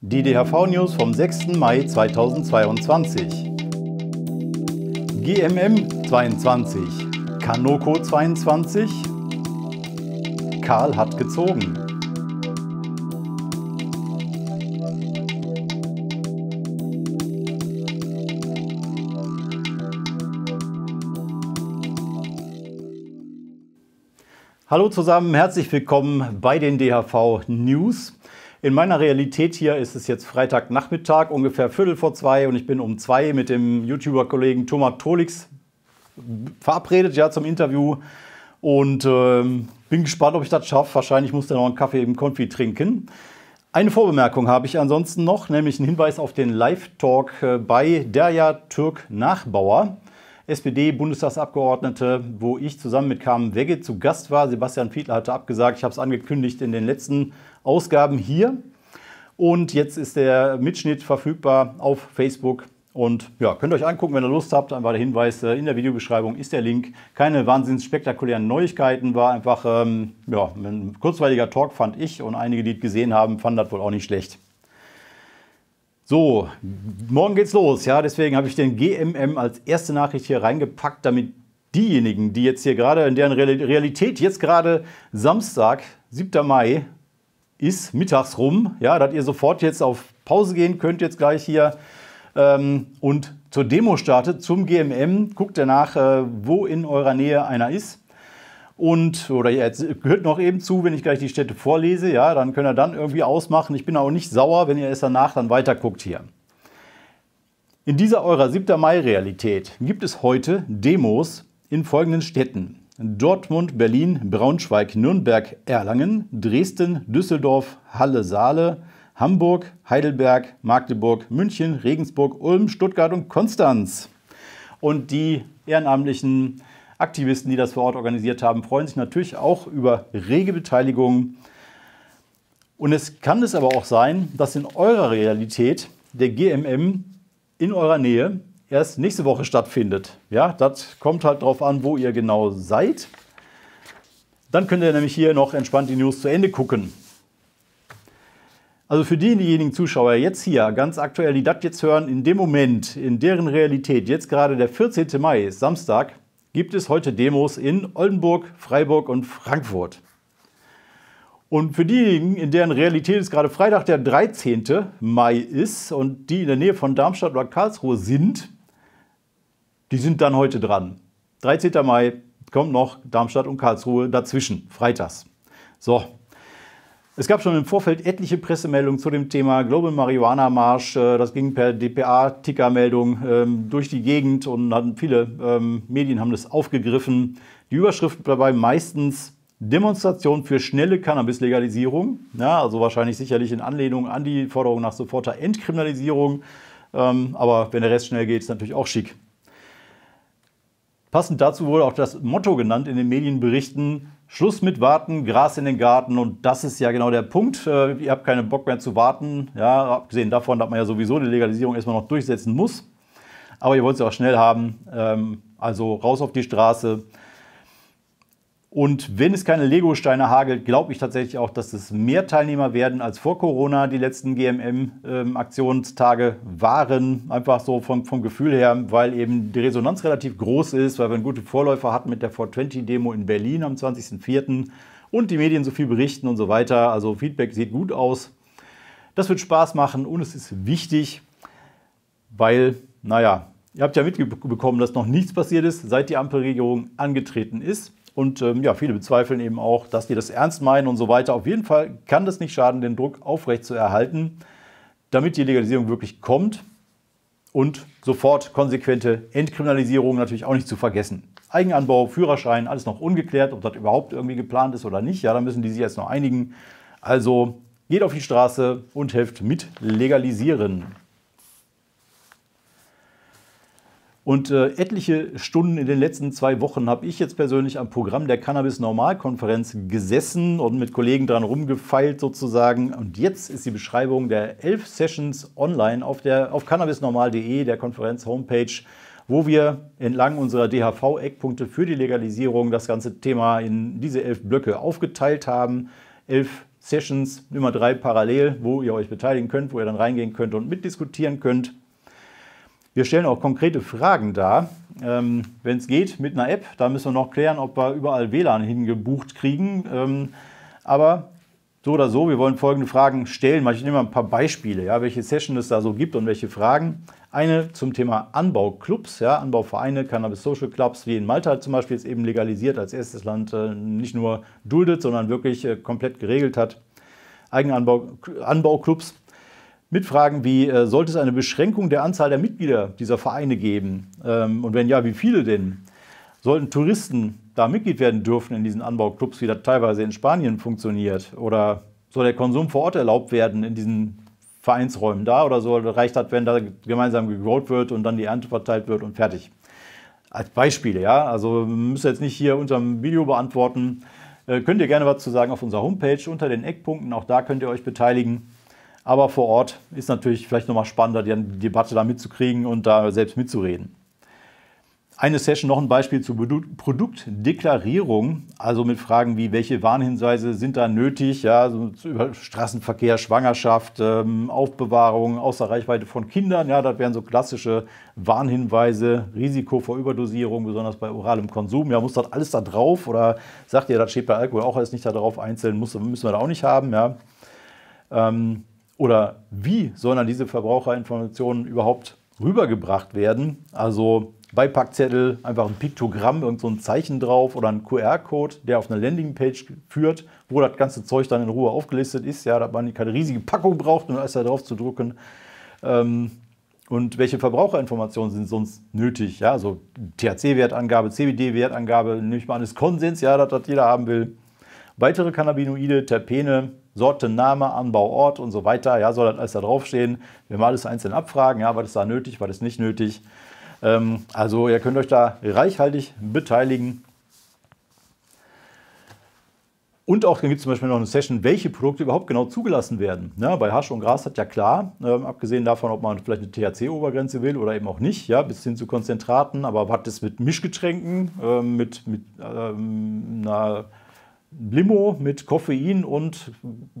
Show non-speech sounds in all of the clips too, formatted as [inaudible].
Die DHV-News vom 6. Mai 2022. GMM 22, Kanoko 22. Karl hat gezogen. Hallo zusammen, herzlich willkommen bei den DHV News. In meiner Realität hier ist es jetzt Freitagnachmittag, ungefähr Viertel vor zwei und ich bin um zwei mit dem YouTuber-Kollegen Thomas Tolix verabredet ja zum Interview und ähm, bin gespannt, ob ich das schaffe. Wahrscheinlich muss der noch einen Kaffee im Konfi trinken. Eine Vorbemerkung habe ich ansonsten noch, nämlich einen Hinweis auf den Live-Talk äh, bei Derja Türk Nachbauer. SPD-Bundestagsabgeordnete, wo ich zusammen mit Carmen Wegge zu Gast war. Sebastian Fiedler hatte abgesagt, ich habe es angekündigt in den letzten Ausgaben hier. Und jetzt ist der Mitschnitt verfügbar auf Facebook. Und ja, könnt ihr euch angucken, wenn ihr Lust habt. Einfach der Hinweis in der Videobeschreibung ist der Link. Keine wahnsinnig spektakulären Neuigkeiten, war einfach ähm, ja, ein kurzweiliger Talk, fand ich. Und einige, die es gesehen haben, fanden das wohl auch nicht schlecht. So, morgen geht's los. Ja, deswegen habe ich den GMM als erste Nachricht hier reingepackt, damit diejenigen, die jetzt hier gerade, in deren Realität jetzt gerade Samstag, 7. Mai ist, mittags rum, ja, dass ihr sofort jetzt auf Pause gehen könnt, jetzt gleich hier ähm, und zur Demo startet, zum GMM. Guckt danach, äh, wo in eurer Nähe einer ist und oder jetzt hört noch eben zu, wenn ich gleich die Städte vorlese, ja, dann könnt ihr dann irgendwie ausmachen. Ich bin auch nicht sauer, wenn ihr es danach dann weiterguckt hier. In dieser eurer 7. Mai-Realität gibt es heute Demos in folgenden Städten. Dortmund, Berlin, Braunschweig, Nürnberg, Erlangen, Dresden, Düsseldorf, Halle, Saale, Hamburg, Heidelberg, Magdeburg, München, Regensburg, Ulm, Stuttgart und Konstanz. Und die ehrenamtlichen Aktivisten, die das vor Ort organisiert haben, freuen sich natürlich auch über rege Beteiligung. Und es kann es aber auch sein, dass in eurer Realität der GMM in eurer Nähe erst nächste Woche stattfindet. Ja, das kommt halt darauf an, wo ihr genau seid. Dann könnt ihr nämlich hier noch entspannt die News zu Ende gucken. Also für diejenigen Zuschauer jetzt hier, ganz aktuell, die das jetzt hören, in dem Moment, in deren Realität jetzt gerade der 14. Mai ist, Samstag, gibt es heute Demos in Oldenburg, Freiburg und Frankfurt. Und für diejenigen, in deren Realität es gerade Freitag, der 13. Mai ist und die in der Nähe von Darmstadt oder Karlsruhe sind, die sind dann heute dran. 13. Mai kommt noch Darmstadt und Karlsruhe dazwischen, freitags. So, es gab schon im Vorfeld etliche Pressemeldungen zu dem Thema Global Marihuana Marsch. Äh, das ging per DPA-Tickermeldung ticker ähm, durch die Gegend und hatten viele ähm, Medien haben das aufgegriffen. Die Überschrift dabei meistens Demonstration für schnelle Cannabis-Legalisierung. Ja, also wahrscheinlich sicherlich in Anlehnung an die Forderung nach soforter Entkriminalisierung. Ähm, aber wenn der Rest schnell geht, ist natürlich auch schick. Passend dazu wurde auch das Motto genannt in den Medienberichten, Schluss mit Warten, Gras in den Garten und das ist ja genau der Punkt. Äh, ihr habt keinen Bock mehr zu warten. Ja, abgesehen davon, dass man ja sowieso die Legalisierung erstmal noch durchsetzen muss. Aber ihr wollt sie auch schnell haben. Ähm, also raus auf die Straße. Und wenn es keine Lego-Steine hagelt, glaube ich tatsächlich auch, dass es mehr Teilnehmer werden als vor Corona. Die letzten GMM-Aktionstage waren einfach so vom, vom Gefühl her, weil eben die Resonanz relativ groß ist, weil wir einen guten Vorläufer hatten mit der 420-Demo in Berlin am 20.04. und die Medien so viel berichten und so weiter. Also Feedback sieht gut aus. Das wird Spaß machen und es ist wichtig, weil, naja, ihr habt ja mitbekommen, dass noch nichts passiert ist, seit die Ampelregierung angetreten ist. Und ähm, ja, viele bezweifeln eben auch, dass die das ernst meinen und so weiter. Auf jeden Fall kann das nicht schaden, den Druck aufrechtzuerhalten, damit die Legalisierung wirklich kommt. Und sofort konsequente Entkriminalisierung natürlich auch nicht zu vergessen. Eigenanbau, Führerschein, alles noch ungeklärt, ob das überhaupt irgendwie geplant ist oder nicht. Ja, da müssen die sich jetzt noch einigen. Also geht auf die Straße und helft mit legalisieren. Und äh, etliche Stunden in den letzten zwei Wochen habe ich jetzt persönlich am Programm der Cannabis-Normalkonferenz gesessen und mit Kollegen dran rumgefeilt sozusagen. Und jetzt ist die Beschreibung der elf Sessions online auf, auf cannabisnormal.de, der Konferenz-Homepage wo wir entlang unserer DHV-Eckpunkte für die Legalisierung das ganze Thema in diese elf Blöcke aufgeteilt haben. Elf Sessions, immer drei parallel, wo ihr euch beteiligen könnt, wo ihr dann reingehen könnt und mitdiskutieren könnt. Wir stellen auch konkrete Fragen dar, ähm, wenn es geht, mit einer App. Da müssen wir noch klären, ob wir überall WLAN hingebucht kriegen. Ähm, aber so oder so, wir wollen folgende Fragen stellen. Ich nehme mal ein paar Beispiele, ja, welche Session es da so gibt und welche Fragen. Eine zum Thema Anbauclubs, ja, Anbauvereine, Cannabis Social Clubs, wie in Malta zum Beispiel jetzt eben legalisiert als erstes Land äh, nicht nur duldet, sondern wirklich äh, komplett geregelt hat. Eigenanbauclubs. Anbau, mit Fragen wie, äh, sollte es eine Beschränkung der Anzahl der Mitglieder dieser Vereine geben? Ähm, und wenn ja, wie viele denn? Sollten Touristen da Mitglied werden dürfen in diesen Anbauclubs, wie das teilweise in Spanien funktioniert? Oder soll der Konsum vor Ort erlaubt werden in diesen Vereinsräumen da? Oder soll reicht das, wenn da gemeinsam gegrollt wird und dann die Ernte verteilt wird und fertig? Als Beispiele, ja. Also müsst ihr jetzt nicht hier unter dem Video beantworten. Äh, könnt ihr gerne was zu sagen auf unserer Homepage unter den Eckpunkten. Auch da könnt ihr euch beteiligen. Aber vor Ort ist natürlich vielleicht nochmal spannender, die Debatte da mitzukriegen und da selbst mitzureden. Eine Session, noch ein Beispiel zur Produktdeklarierung, also mit Fragen wie, welche Warnhinweise sind da nötig, ja, so über Straßenverkehr, Schwangerschaft, ähm, Aufbewahrung außer Reichweite von Kindern, ja, das wären so klassische Warnhinweise, Risiko vor Überdosierung, besonders bei oralem Konsum, ja, muss das alles da drauf oder sagt ihr, das steht bei Alkohol auch alles nicht da drauf einzeln, muss, müssen wir da auch nicht haben, ja. Ähm, oder wie sollen dann diese Verbraucherinformationen überhaupt rübergebracht werden? Also Beipackzettel, einfach ein Piktogramm, irgend so ein Zeichen drauf oder ein QR-Code, der auf eine Landingpage führt, wo das ganze Zeug dann in Ruhe aufgelistet ist, ja, dass man keine riesige Packung braucht, um alles da drauf zu drucken. Ähm, und welche Verbraucherinformationen sind sonst nötig? Ja, also THC-Wertangabe, CBD-Wertangabe, nehme ich mal an, Konsens, ja, dass das jeder haben will. Weitere Cannabinoide, Terpene, Sortenname, Anbauort und so weiter. Ja, soll das alles da draufstehen. Wir mal alles einzeln abfragen. Ja, war das da nötig, was ist nicht nötig? Ähm, also ihr könnt euch da reichhaltig beteiligen. Und auch dann gibt es zum Beispiel noch eine Session, welche Produkte überhaupt genau zugelassen werden. Ja, bei Hasch und Gras hat ja klar, ähm, abgesehen davon, ob man vielleicht eine THC-Obergrenze will oder eben auch nicht, ja, bis hin zu Konzentraten, aber was ist mit Mischgetränken, ähm, mit, mit ähm, einer Limo mit Koffein und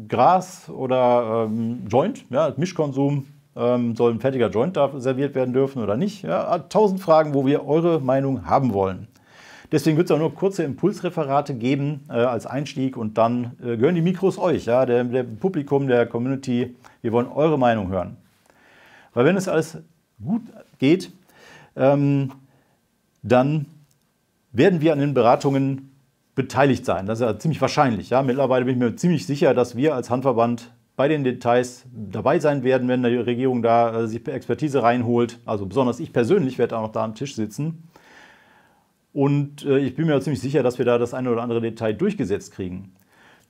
Gras oder ähm, Joint, ja, Mischkonsum, ähm, soll ein fertiger Joint da serviert werden dürfen oder nicht? Ja, tausend Fragen, wo wir eure Meinung haben wollen. Deswegen wird es auch nur kurze Impulsreferate geben äh, als Einstieg und dann äh, gehören die Mikros euch, ja, dem, dem Publikum, der Community. Wir wollen eure Meinung hören. Weil wenn es alles gut geht, ähm, dann werden wir an den Beratungen beteiligt sein. Das ist ja ziemlich wahrscheinlich. Ja? Mittlerweile bin ich mir ziemlich sicher, dass wir als Handverband bei den Details dabei sein werden, wenn die Regierung da äh, sich Expertise reinholt. Also besonders ich persönlich werde auch noch da am Tisch sitzen. Und äh, ich bin mir ziemlich sicher, dass wir da das eine oder andere Detail durchgesetzt kriegen.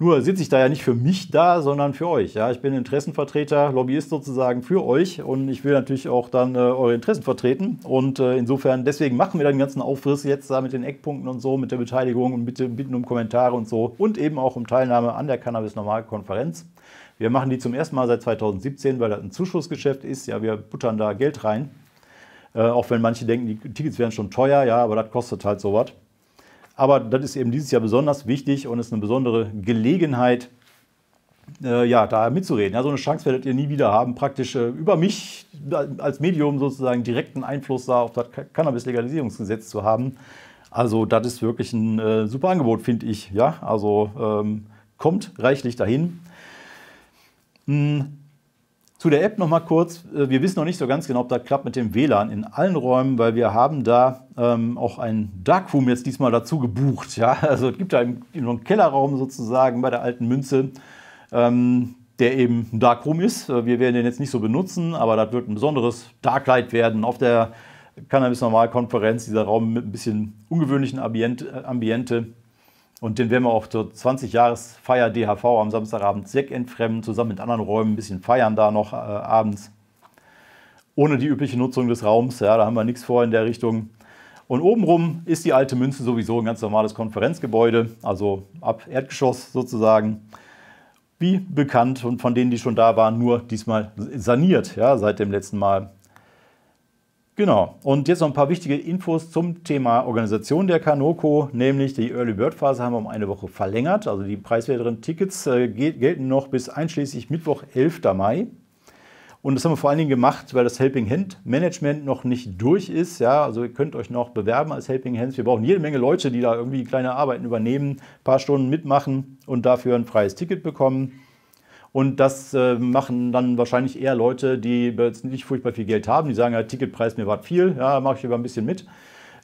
Nur sitze ich da ja nicht für mich da, sondern für euch. Ja, ich bin Interessenvertreter, Lobbyist sozusagen für euch und ich will natürlich auch dann äh, eure Interessen vertreten. Und äh, insofern, deswegen machen wir dann den ganzen Aufriss jetzt da mit den Eckpunkten und so, mit der Beteiligung und bitte bitten um Kommentare und so und eben auch um Teilnahme an der Cannabis Normal Konferenz. Wir machen die zum ersten Mal seit 2017, weil das ein Zuschussgeschäft ist. Ja, wir buttern da Geld rein. Äh, auch wenn manche denken, die Tickets wären schon teuer, ja, aber das kostet halt sowas. Aber das ist eben dieses Jahr besonders wichtig und ist eine besondere Gelegenheit, äh, ja, da mitzureden. Ja, so eine Chance werdet ihr nie wieder haben, praktisch äh, über mich als Medium sozusagen direkten Einfluss da auf das Cannabis-Legalisierungsgesetz zu haben. Also das ist wirklich ein äh, super Angebot, finde ich. Ja, also ähm, kommt reichlich dahin. Hm, zu der App nochmal kurz. Äh, wir wissen noch nicht so ganz genau, ob das klappt mit dem WLAN in allen Räumen, weil wir haben da ähm, auch einen Darkroom jetzt diesmal dazu gebucht. Ja? [laughs] Also es gibt da einen Kellerraum sozusagen bei der alten Münze, ähm, der eben ein Darkroom ist. Äh, wir werden den jetzt nicht so benutzen, aber das wird ein besonderes Darklight werden. Auf der Cannabis Normal Konferenz, dieser Raum mit ein bisschen ungewöhnlichen äh, Ambiente. Und den werden wir auch zur 20-Jahres-Feier DHV am Samstagabend Sek entfremden, zusammen mit anderen Räumen, ein bisschen feiern da noch äh, abends. Ohne die übliche Nutzung des Raums, ja, da haben wir nichts vor in der Richtung. Und obenrum ist die alte Münze sowieso ein ganz normales Konferenzgebäude, also ab Erdgeschoss sozusagen. Wie bekannt und von denen, die schon da waren, nur diesmal saniert, ja, seit dem letzten Mal. Genau. Und jetzt noch ein paar wichtige Infos zum Thema Organisation der Kanoko, nämlich die Early Bird Phase haben wir um eine Woche verlängert. Also die preiswerteren Tickets äh, gelten noch bis einschließlich Mittwoch, 11. Mai. Und das haben wir vor allen Dingen gemacht, weil das Helping Hand Management noch nicht durch ist. Ja, also ihr könnt euch noch bewerben als Helping Hands. Wir brauchen jede Menge Leute, die da irgendwie kleine Arbeiten übernehmen, ein paar Stunden mitmachen und dafür ein freies Ticket bekommen. Und das äh, machen dann wahrscheinlich eher Leute, die jetzt nicht furchtbar viel Geld haben. Die sagen, ja, Ticketpreis, mir war viel, ja, mache ich lieber ein bisschen mit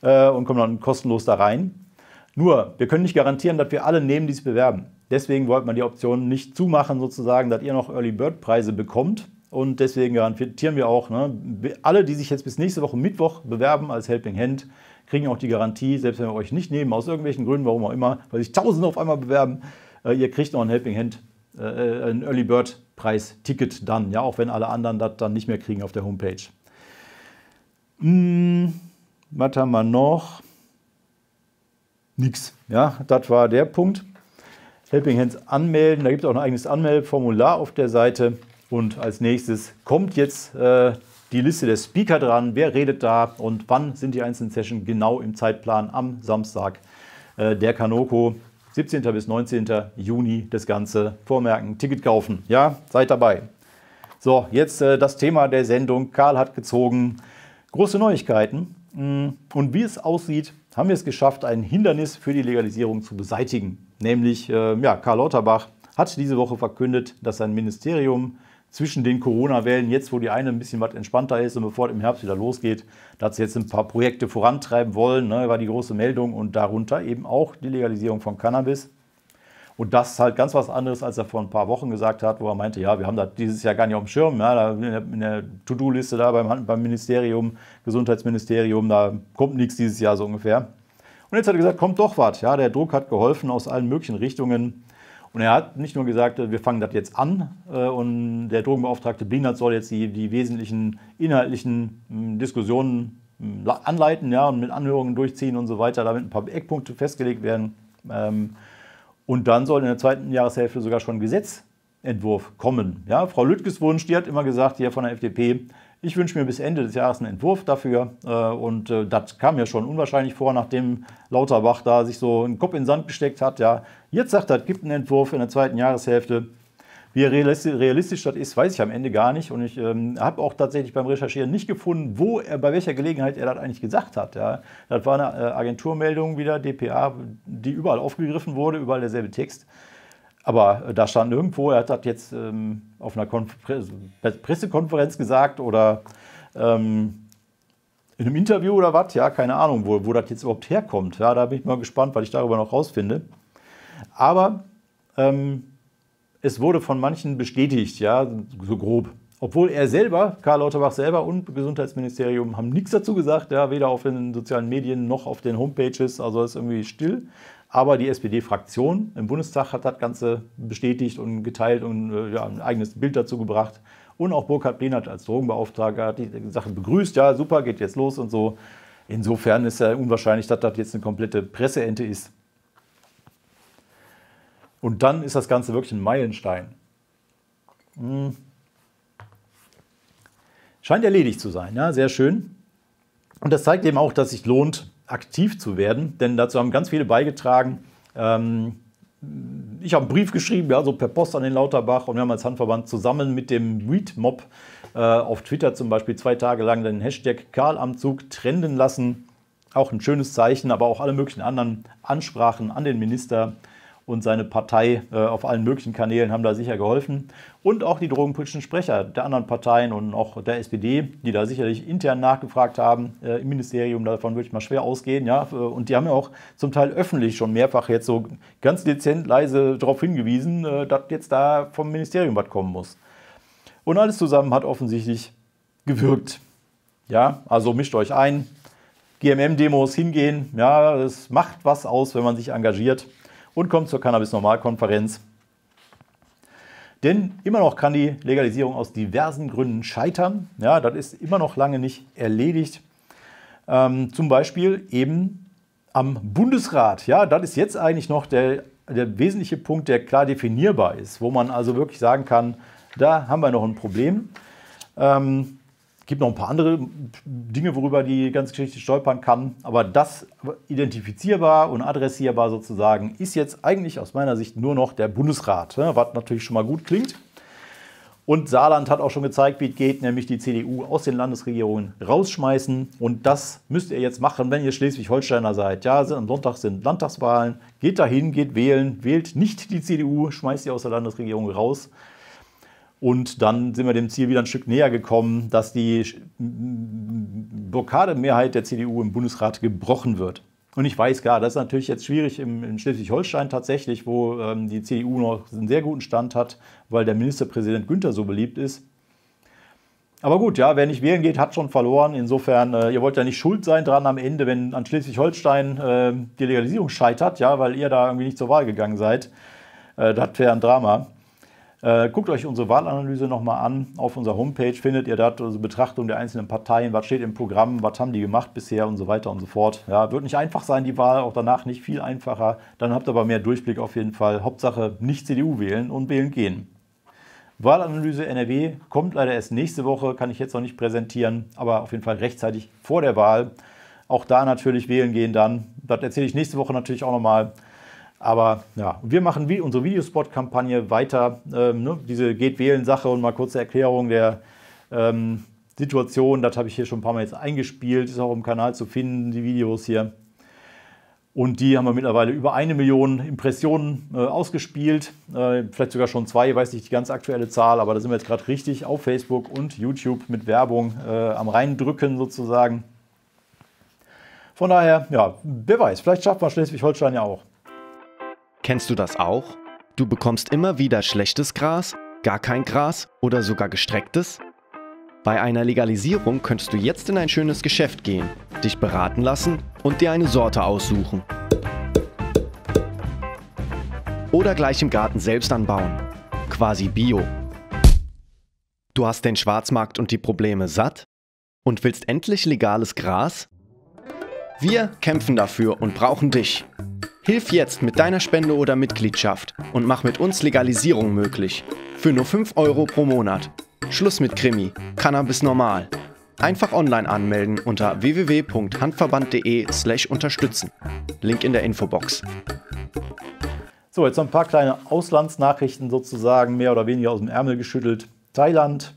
äh, und komme dann kostenlos da rein. Nur, wir können nicht garantieren, dass wir alle nehmen, die sich bewerben. Deswegen wollte man die Option nicht zumachen, sozusagen, dass ihr noch Early Bird Preise bekommt. Und deswegen garantieren wir auch, ne, alle, die sich jetzt bis nächste Woche Mittwoch bewerben als Helping Hand, kriegen auch die Garantie, selbst wenn wir euch nicht nehmen, aus irgendwelchen Gründen, warum auch immer, weil sich Tausende auf einmal bewerben, äh, ihr kriegt noch ein Helping Hand äh, ein Early Bird Preis Ticket dann, ja, auch wenn alle anderen das dann nicht mehr kriegen auf der Homepage. Hm, was haben wir noch? Nix. Ja, das war der Punkt. Helping Hands anmelden. Da gibt es auch ein eigenes Anmeldeformular auf der Seite. Und als nächstes kommt jetzt äh, die Liste der Speaker dran. Wer redet da und wann sind die einzelnen Sessions genau im Zeitplan am Samstag? Äh, der Kanoko 17. bis 19. Juni das Ganze vormerken, Ticket kaufen. Ja, seid dabei. So, jetzt äh, das Thema der Sendung. Karl hat gezogen. Große Neuigkeiten. Mm, und wie es aussieht, haben wir es geschafft, ein Hindernis für die Legalisierung zu beseitigen. Nämlich, äh, ja, Karl Lauterbach hat diese Woche verkündet, dass sein Ministerium zwischen den Corona-Wellen, jetzt wo die eine ein bisschen was entspannter ist und bevor es im Herbst wieder losgeht, dass sie jetzt ein paar Projekte vorantreiben wollen, ne, war die große Meldung und darunter eben auch die Legalisierung von Cannabis. Und das ist halt ganz was anderes, als er vor ein paar Wochen gesagt hat, wo er meinte, ja, wir haben das dieses Jahr gar nicht auf dem Schirm. Ja, in der, der To-Do-Liste da beim, beim Ministerium, Gesundheitsministerium, da kommt nichts dieses Jahr so ungefähr. Und jetzt hat er gesagt, kommt doch was. Ja, der Druck hat geholfen aus allen möglichen Richtungen. Und er hat nicht nur gesagt, wir fangen das jetzt an äh, und der Drogenbeauftragte Blinert soll jetzt die, die wesentlichen inhaltlichen hm, Diskussionen hm, anleiten ja, und mit Anhörungen durchziehen und so weiter, damit ein paar Eckpunkte festgelegt werden. Ähm, und dann soll in der zweiten Jahreshälfte sogar schon ein Gesetzentwurf kommen. Ja, Frau Lüttges Wunsch, die hat immer gesagt, hier von der FDP, ich wünsche mir bis Ende des Jahres einen Entwurf dafür. Äh, und äh, das kam mir schon unwahrscheinlich vor, nachdem Lauterbach da sich so einen Kopf in den Sand gesteckt hat. Ja, jetzt sagt er, es gibt einen Entwurf in der zweiten Jahreshälfte. Wie realistisch das ist, weiß ich am Ende gar nicht. Und ich ähm, habe auch tatsächlich beim Recherchieren nicht gefunden, wo er, bei welcher Gelegenheit er das eigentlich gesagt hat. Ja. Das war eine äh, Agenturmeldung wieder, DPA, die überall aufgegriffen wurde, überall derselbe Text. Aber äh, da stand irgendwo, er hat das jetzt ähm, auf einer Konf Pressekonferenz gesagt oder ähm, in einem Interview oder was, ja, keine Ahnung, wo, wo das jetzt überhaupt herkommt. Ja, da bin ich mal gespannt, was ich darüber noch rausfinde. Aber ähm, es wurde von manchen bestätigt, ja, so grob. Obwohl er selber, Karl Lauterbach selber und Gesundheitsministerium haben nichts dazu gesagt, ja, weder auf den sozialen Medien noch auf den Homepages, also ist irgendwie still. Aber die SPD-Fraktion im Bundestag hat das Ganze bestätigt und geteilt und äh, ja, ein eigenes Bild dazu gebracht. Und auch Burkhard Lehnert als Drogenbeauftragter hat die Sache begrüßt. Ja, super, geht jetzt los und so. Insofern ist ja unwahrscheinlich, dass das jetzt eine komplette Presseente ist. Und dann ist das Ganze wirklich ein Meilenstein. Hm. Scheint erledigt zu sein, ja, sehr schön. Und das zeigt eben auch, dass es sich lohnt, aktiv zu werden, denn dazu haben ganz viele beigetragen. Ähm, ich habe einen Brief geschrieben, ja, so per Post an den Lauterbach und wir haben als Handverband zusammen mit dem Weed-Mob äh, auf Twitter zum Beispiel zwei Tage lang den Hashtag Karl am Zug trenden lassen. Auch ein schönes Zeichen, aber auch alle möglichen anderen Ansprachen an den Minister und seine Partei äh, auf allen möglichen Kanälen haben da sicher geholfen. Und auch die drogenpolitischen Sprecher der anderen Parteien und auch der SPD, die da sicherlich intern nachgefragt haben äh, im Ministerium, davon würde ich mal schwer ausgehen. Ja? Äh, und die haben ja auch zum Teil öffentlich schon mehrfach jetzt so ganz dezent leise darauf hingewiesen, dass jetzt da vom Ministerium was kommen muss. Und alles zusammen hat offensichtlich gewirkt. Ja, also mischt euch ein. GMM-Demos hingehen, ja, es macht was aus, wenn man sich engagiert und kommt zur Cannabis-Normalkonferenz. Denn immer noch kann die Legalisierung aus diversen Gründen scheitern. Ja, das ist immer noch lange nicht erledigt. Ähm, zum Beispiel eben am Bundesrat. Ja, das ist jetzt eigentlich noch der, der wesentliche Punkt, der klar definierbar ist, wo man also wirklich sagen kann, da haben wir noch ein Problem. Ähm, es gibt noch ein paar andere Dinge, worüber die ganze Geschichte stolpern kann. Aber das identifizierbar und adressierbar sozusagen ist jetzt eigentlich aus meiner Sicht nur noch der Bundesrat, ne? was natürlich schon mal gut klingt. Und Saarland hat auch schon gezeigt, wie es geht, nämlich die CDU aus den Landesregierungen rausschmeißen. Und das müsst ihr jetzt machen, wenn ihr Schleswig-Holsteiner seid. Ja, am Sonntag sind Landtagswahlen. Geht dahin, geht wählen, wählt nicht die CDU, schmeißt sie aus der Landesregierung raus. Und dann sind wir dem Ziel wieder ein Stück näher gekommen, dass die Blockademehrheit der CDU im Bundesrat gebrochen wird. Und ich weiß, gar, das ist natürlich jetzt schwierig in Schleswig-Holstein tatsächlich, wo ähm, die CDU noch einen sehr guten Stand hat, weil der Ministerpräsident Günther so beliebt ist. Aber gut, ja, wer nicht wählen geht, hat schon verloren. Insofern, äh, ihr wollt ja nicht schuld sein dran am Ende, wenn an Schleswig-Holstein äh, die Legalisierung scheitert, ja, weil ihr da irgendwie nicht zur Wahl gegangen seid. Äh, das wäre ein Drama. Äh, guckt euch unsere Wahlanalyse nochmal an. Auf unserer Homepage findet ihr dort unsere Betrachtung der einzelnen Parteien, was steht im Programm, was haben die gemacht bisher und so weiter und so fort. Ja, wird nicht einfach sein, die Wahl, auch danach nicht viel einfacher. Dann habt ihr aber mehr Durchblick auf jeden Fall. Hauptsache nicht CDU wählen und wählen gehen. Wahlanalyse NRW kommt leider erst nächste Woche, kann ich jetzt noch nicht präsentieren, aber auf jeden Fall rechtzeitig vor der Wahl. Auch da natürlich wählen gehen dann. Das erzähle ich nächste Woche natürlich auch nochmal. Aber ja, wir machen wie unsere Videospot-Kampagne weiter. Ähm, ne, diese geht wählen Sache und mal kurze Erklärung der ähm, Situation. Das habe ich hier schon ein paar Mal jetzt eingespielt. Ist auch im Kanal zu finden, die Videos hier. Und die haben wir mittlerweile über eine Million Impressionen äh, ausgespielt. Äh, vielleicht sogar schon zwei, weiß nicht die ganz aktuelle Zahl, aber da sind wir jetzt gerade richtig auf Facebook und YouTube mit Werbung äh, am Reindrücken sozusagen. Von daher, ja, wer weiß, vielleicht schafft man Schleswig-Holstein ja auch. Kennst du das auch? Du bekommst immer wieder schlechtes Gras, gar kein Gras oder sogar gestrecktes? Bei einer Legalisierung könntest du jetzt in ein schönes Geschäft gehen, dich beraten lassen und dir eine Sorte aussuchen. Oder gleich im Garten selbst anbauen. Quasi Bio. Du hast den Schwarzmarkt und die Probleme satt? Und willst endlich legales Gras? Wir kämpfen dafür und brauchen dich. Hilf jetzt mit deiner Spende oder Mitgliedschaft und mach mit uns Legalisierung möglich. Für nur 5 Euro pro Monat. Schluss mit Krimi. Cannabis normal. Einfach online anmelden unter www.handverband.de/slash unterstützen. Link in der Infobox. So, jetzt noch ein paar kleine Auslandsnachrichten sozusagen, mehr oder weniger aus dem Ärmel geschüttelt. Thailand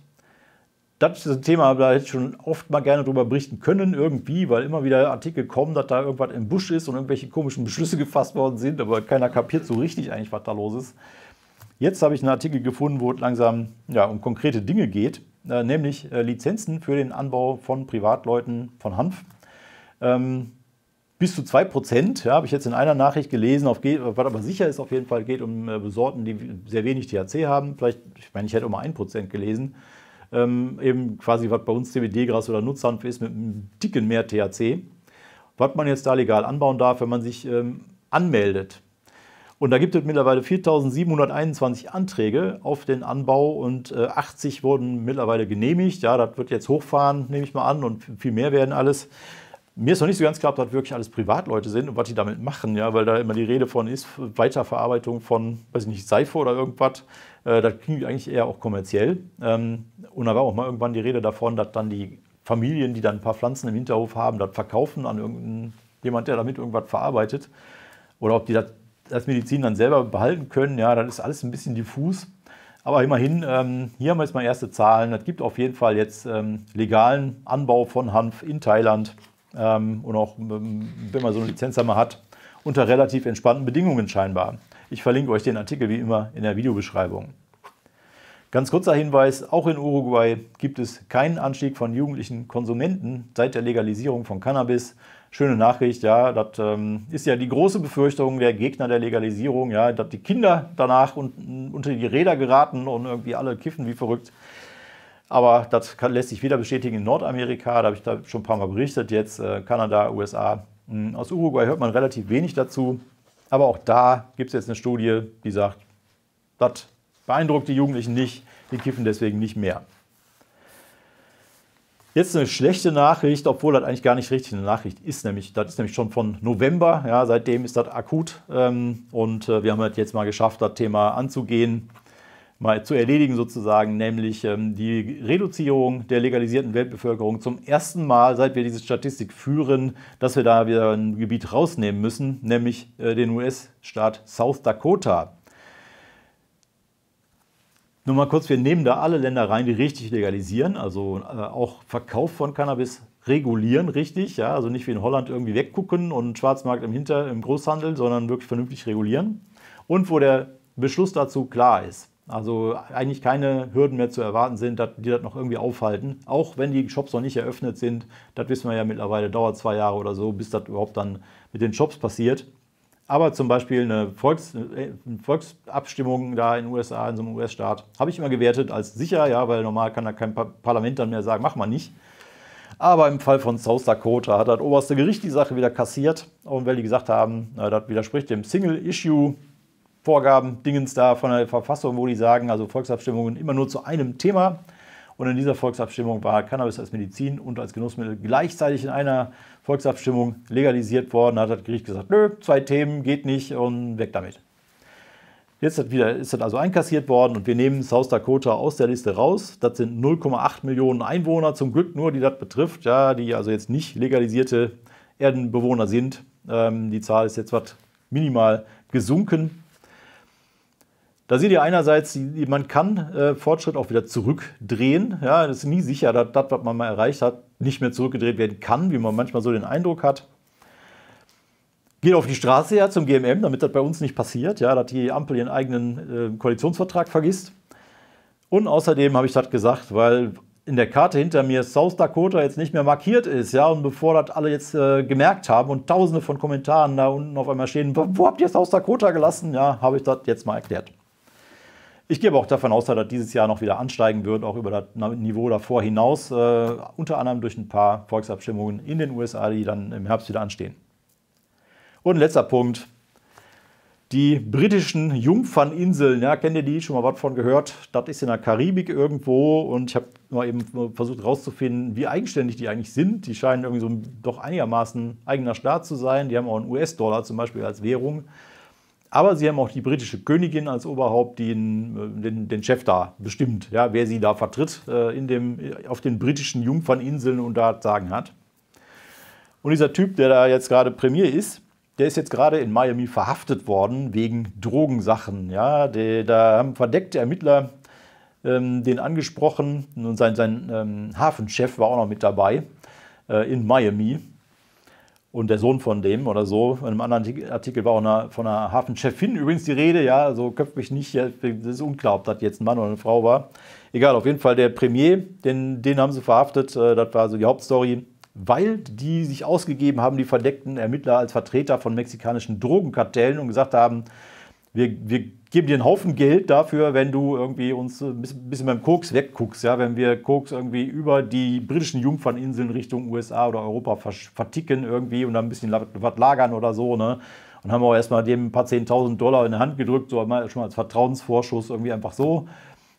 das ist ein Thema, da hätte ich schon oft mal gerne drüber berichten können, irgendwie, weil immer wieder Artikel kommen, dass da irgendwas im Busch ist und irgendwelche komischen Beschlüsse gefasst worden sind, aber keiner kapiert so richtig eigentlich, was da los ist. Jetzt habe ich einen Artikel gefunden, wo es langsam ja, um konkrete Dinge geht, äh, nämlich äh, Lizenzen für den Anbau von Privatleuten von Hanf. Ähm, bis zu 2%, ja, habe ich jetzt in einer Nachricht gelesen, auf, was aber sicher ist auf jeden Fall, geht um äh, Sorten, die sehr wenig THC haben. Vielleicht, ich meine, ich hätte auch mal 1% gelesen ähm, eben quasi, was bei uns CBD-Gras oder Nutzhanf ist, mit einem dicken mehr THC, was man jetzt da legal anbauen darf, wenn man sich ähm, anmeldet. Und da gibt es mittlerweile 4.721 Anträge auf den Anbau und äh, 80 wurden mittlerweile genehmigt. Ja, das wird jetzt hochfahren, nehme ich mal an, und viel mehr werden alles. Mir ist noch nicht so ganz klar, ob das wirklich alles Privatleute sind und was die damit machen, ja, weil da immer die Rede von ist, Weiterverarbeitung von, weiß ich nicht, Seife oder irgendwas. Äh, das klingt eigentlich eher auch kommerziell. Ähm, und da war auch mal irgendwann die Rede davon, dass dann die Familien, die dann ein paar Pflanzen im Hinterhof haben, das verkaufen an irgendjemand, der damit irgendwas verarbeitet. Oder ob die das als Medizin dann selber behalten können. Ja, das ist alles ein bisschen diffus. Aber immerhin, ähm, hier haben wir jetzt mal erste Zahlen. Das gibt auf jeden Fall jetzt ähm, legalen Anbau von Hanf in Thailand. und auch, wenn man so eine Lizenz einmal hat, unter relativ entspannten Bedingungen scheinbar. Ich verlinke euch den Artikel wie immer in der Videobeschreibung. Ganz kurzer Hinweis, auch in Uruguay gibt es keinen Anstieg von jugendlichen Konsumenten seit der Legalisierung von Cannabis. Schöne Nachricht, ja, das ähm, ist ja die große Befürchtung der Gegner der Legalisierung, ja, dass die Kinder danach un unter die Räder geraten und irgendwie alle kiffen wie verrückt. Aber das kann, lässt sich wieder bestätigen in Nordamerika, da habe ich da schon ein paar Mal berichtet jetzt, äh, Kanada, USA. Hm, aus Uruguay hört man relativ wenig dazu. Aber auch da gibt es jetzt eine Studie, die sagt, das beeindruckt die Jugendlichen nicht, die kiffen deswegen nicht mehr. Jetzt eine schlechte Nachricht, obwohl das eigentlich gar nicht richtig eine Nachricht ist, nämlich das ist nämlich schon von November, ja, seitdem ist das akut ähm, und äh, wir haben halt jetzt mal geschafft, das Thema anzugehen mal zu erledigen sozusagen, nämlich ähm, die Reduzierung der legalisierten Weltbevölkerung zum ersten Mal, seit wir diese Statistik führen, dass wir da wieder ein Gebiet rausnehmen müssen, nämlich äh, den US-Staat South Dakota. Nur mal kurz, wir nehmen da alle Länder rein, die richtig legalisieren, also äh, auch Verkauf von Cannabis regulieren richtig, ja, also nicht wie in Holland irgendwie weggucken und Schwarzmarkt im Hinter im Großhandel, sondern wirklich vernünftig regulieren und wo der Beschluss dazu klar ist. Also eigentlich keine Hürden mehr zu erwarten sind, die das noch irgendwie aufhalten. Auch wenn die Shops noch nicht eröffnet sind, das wissen wir ja mittlerweile, dauert zwei Jahre oder so, bis das überhaupt dann mit den Shops passiert. Aber zum Beispiel eine, Volks, äh, eine Volksabstimmung da in den USA, in so einem US-Staat, habe ich immer gewertet als sicher, ja, weil normal kann da kein Parlament dann mehr sagen, mach mal nicht. Aber im Fall von South Dakota hat das oberste Gericht die Sache wieder kassiert und weil die gesagt haben, das widerspricht dem Single-Issue Vorgaben, Dingens da von der Verfassung, wo die sagen, also Volksabstimmungen immer nur zu einem Thema. Und in dieser Volksabstimmung war Cannabis als Medizin und als Genussmittel gleichzeitig in einer Volksabstimmung legalisiert worden. Da hat das Gericht gesagt, nö, zwei Themen, geht nicht und weg damit. Jetzt hat wieder, ist das also einkassiert worden und wir nehmen South Dakota aus der Liste raus. Das sind 0,8 Millionen Einwohner, zum Glück nur, die das betrifft, ja, die also jetzt nicht legalisierte Erdenbewohner sind. Ähm, die Zahl ist jetzt was minimal gesunken. Da seht ihr einerseits, man kann äh, Fortschritt auch wieder zurückdrehen. Ja, das ist nie sicher, dass das, was man mal erreicht hat, nicht mehr zurückgedreht werden kann, wie man manchmal so den Eindruck hat. Geht auf die Straße ja zum GMM, damit das bei uns nicht passiert, ja, dass die Ampel ihren eigenen äh, Koalitionsvertrag vergisst. Und außerdem habe ich das gesagt, weil in der Karte hinter mir South Dakota jetzt nicht mehr markiert ist, ja, und bevor das alle jetzt äh, gemerkt haben und tausende von Kommentaren da unten auf einmal stehen, wo habt ihr South Dakota gelassen? Ja, habe ich das jetzt mal erklärt. Ich gehe aber auch davon aus, dass er dieses Jahr noch wieder ansteigen wird, auch über das Niveau davor hinaus, äh, unter anderem durch ein paar Volksabstimmungen in den USA, die dann im Herbst wieder anstehen. Und ein letzter Punkt. Die britischen Jungferninseln, ja, kennt ihr die? Schon mal was von gehört? Das ist in der Karibik irgendwo und ich habe mal eben versucht herauszufinden, wie eigenständig die eigentlich sind. Die scheinen irgendwie so ein, doch einigermaßen eigener Staat zu sein. Die haben auch einen US-Dollar zum Beispiel als Währung. Aber sie haben auch die britische Königin als Oberhaupt, die den, äh, den, den Chef da bestimmt, ja, wer sie da vertritt äh, in dem, äh, auf den britischen Jungferninseln und da Sagen hat. Und dieser Typ, der da jetzt gerade Premier ist, der ist jetzt gerade in Miami verhaftet worden wegen Drogensachen. Ja, der, da haben verdeckte Ermittler ähm, den angesprochen und sein, sein ähm, Hafenchef war auch noch mit dabei äh, in Miami. Und der Sohn von dem oder so, in einem anderen Artikel war auch eine, von einer Hafenchefin übrigens die Rede, ja, so also köpft mich nicht, das ist unklar, ob das jetzt ein Mann oder eine Frau war. Egal, auf jeden Fall der Premier, den, den haben sie verhaftet, äh, das war so die Hauptstory, weil die sich ausgegeben haben, die verdeckten Ermittler als Vertreter von mexikanischen Drogenkartellen und gesagt haben, wir, wir geben dir einen Haufen Geld dafür, wenn du irgendwie uns ein bisschen beim Koks wegguckst, ja, wenn wir Koks irgendwie über die britischen Jungferninseln Richtung USA oder Europa verticken irgendwie und dann ein bisschen was lagern oder so, ne? Und haben auch erstmal dem ein paar 10.000 Dollar in die Hand gedrückt, so mal als Vertrauensvorschuss irgendwie einfach so.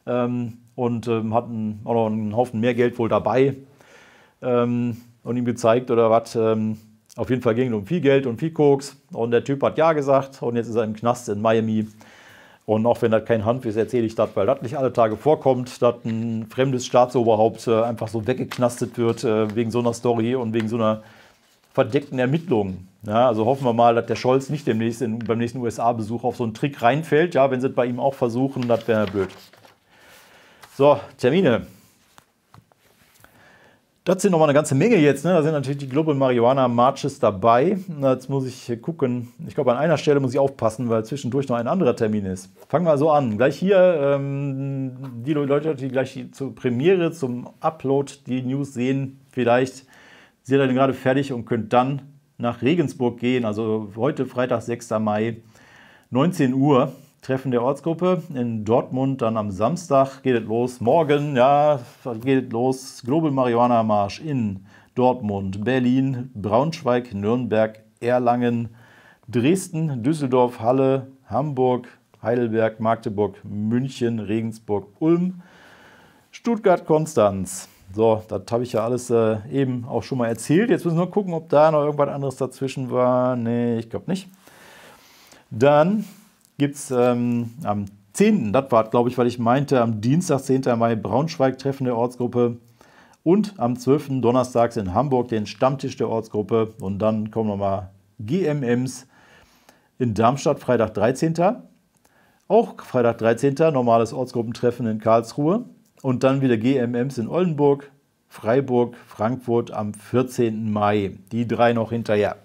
Ähm, und ähm, hatten auch noch einen Haufen mehr Geld wohl dabei ähm, und ihm gezeigt oder was. Ähm, auf jeden Fall ging es um viel Geld und viel Koks. Und der Typ hat Ja gesagt und jetzt ist er im Knast in Miami. Und auch wenn das kein Hand ist, erzähle ich das, weil das nicht alle Tage vorkommt, dass ein fremdes Staatsoberhaupt äh, einfach so weggeknastet wird äh, wegen so einer Story und wegen so einer verdeckten Ermittlung. Ja, also hoffen wir mal, dass der Scholz nicht demnächst in, beim nächsten USA-Besuch auf so einen Trick reinfällt. Ja, wenn sie es bei ihm auch versuchen, das wäre blöd. So, Termine. Das sind nochmal eine ganze Menge jetzt. Ne? Da sind natürlich die Global Marihuana Marches dabei. Jetzt muss ich gucken. Ich glaube, an einer Stelle muss ich aufpassen, weil zwischendurch noch ein anderer Termin ist. Fangen wir so also an. Gleich hier ähm, die Leute, die gleich zur Premiere, zum Upload die News sehen, vielleicht seid ihr dann gerade fertig und könnt dann nach Regensburg gehen. Also heute Freitag, 6. Mai, 19 Uhr. Treffen der Ortsgruppe in Dortmund dann am Samstag geht es los. Morgen, ja, geht es los. Global Marihuana Marsch in Dortmund, Berlin, Braunschweig, Nürnberg, Erlangen, Dresden, Düsseldorf, Halle, Hamburg, Heidelberg, Magdeburg, München, Regensburg, Ulm, Stuttgart, Konstanz. So, das habe ich ja alles äh, eben auch schon mal erzählt. Jetzt müssen wir nur gucken, ob da noch irgendwas anderes dazwischen war. Nee, ich glaube nicht. Dann gibt es ähm, am 10., das war, glaube ich, weil ich meinte, am Dienstag, 10. Mai Braunschweig Treffen der Ortsgruppe und am 12. Donnerstags in Hamburg den Stammtisch der Ortsgruppe und dann kommen nochmal GMMs in Darmstadt, Freitag 13. Auch Freitag 13. normales Ortsgruppentreffen in Karlsruhe und dann wieder GMMs in Oldenburg, Freiburg, Frankfurt am 14. Mai. Die drei noch hinterher.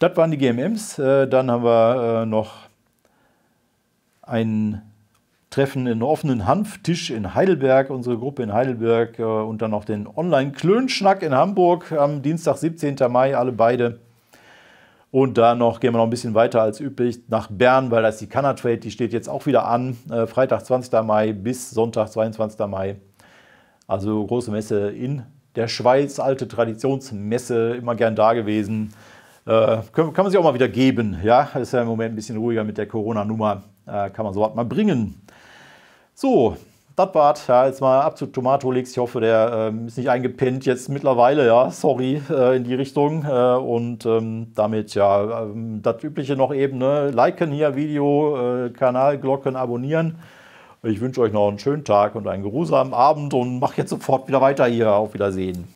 Das waren die GMMs. Äh, dann haben wir äh, noch ein Treffen in offenen Hanftisch in Heidelberg, unsere Gruppe in Heidelberg äh, und dann noch den Online-Klönschnack in Hamburg am Dienstag, 17. Mai, alle beide. Und dann noch gehen wir noch ein bisschen weiter als üblich nach Bern, weil da ist die Cannatrade, die steht jetzt auch wieder an. Äh, Freitag, 20. Mai bis Sonntag, 22. Mai. Also große Messe in der Schweiz, alte Traditionsmesse, immer gern da gewesen. Äh, kann man sich auch mal wieder geben. Ja, ist ja im Moment ein bisschen ruhiger mit der Corona-Nummer äh, kann man sowas mal bringen. So, das war's. Ja, jetzt mal ab zu Tomato Tomatolix. Ich hoffe, der ähm, ist nicht eingepennt jetzt mittlerweile. Ja, sorry äh, in die Richtung. Äh, und ähm, damit ja, ähm, das Übliche noch eben. Ne? Liken hier Video, äh, Kanal, Glocken, abonnieren. Ich wünsche euch noch einen schönen Tag und einen geruhsamen Abend und mache jetzt sofort wieder weiter hier. Auf Wiedersehen.